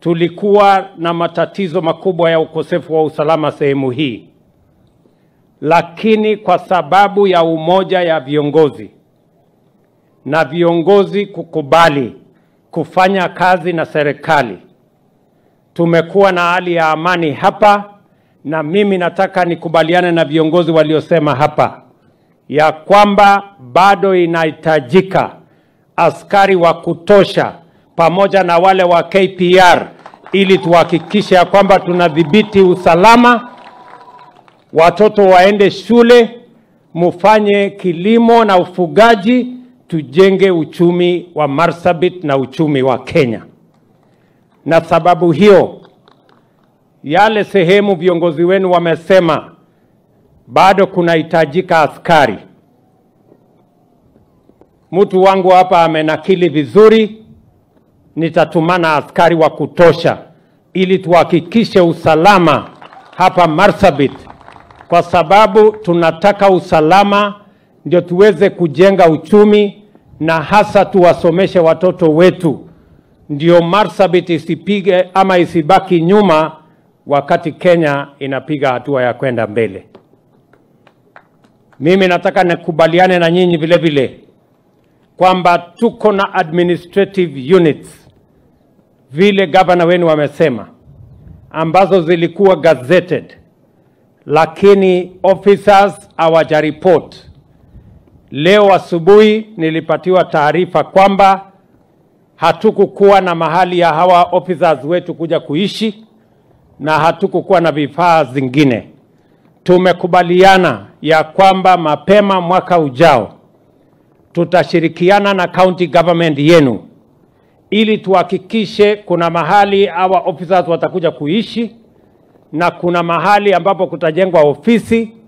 Tulikuwa na matatizo makubwa ya ukosefu wa usalama sehemu hii, lakini kwa sababu ya umoja ya viongozi na viongozi kukubali kufanya kazi na serikali, tumekuwa na hali ya amani hapa, na mimi nataka nikubaliane na viongozi waliosema hapa ya kwamba bado inahitajika askari wa kutosha pamoja na wale wa KPR ili tuhakikishe ya kwamba tunadhibiti usalama, watoto waende shule, mufanye kilimo na ufugaji, tujenge uchumi wa Marsabit na uchumi wa Kenya. Na sababu hiyo, yale sehemu viongozi wenu wamesema bado kunahitajika askari. Mtu wangu hapa amenakili vizuri, nitatumana askari wa kutosha ili tuhakikishe usalama hapa Marsabit, kwa sababu tunataka usalama ndio tuweze kujenga uchumi na hasa tuwasomeshe watoto wetu, ndio Marsabit isipige ama isibaki nyuma wakati Kenya inapiga hatua ya kwenda mbele. Mimi nataka nikubaliane na nyinyi vile vile kwamba tuko na administrative units vile gavana wenu wamesema, ambazo zilikuwa gazetted, lakini officers hawajaripoti. Leo asubuhi nilipatiwa taarifa kwamba hatukukuwa na mahali ya hawa officers wetu kuja kuishi na hatukukuwa na vifaa zingine. Tumekubaliana ya kwamba mapema mwaka ujao tutashirikiana na county government yenu ili tuhakikishe kuna mahali hawa officers watakuja kuishi na kuna mahali ambapo kutajengwa ofisi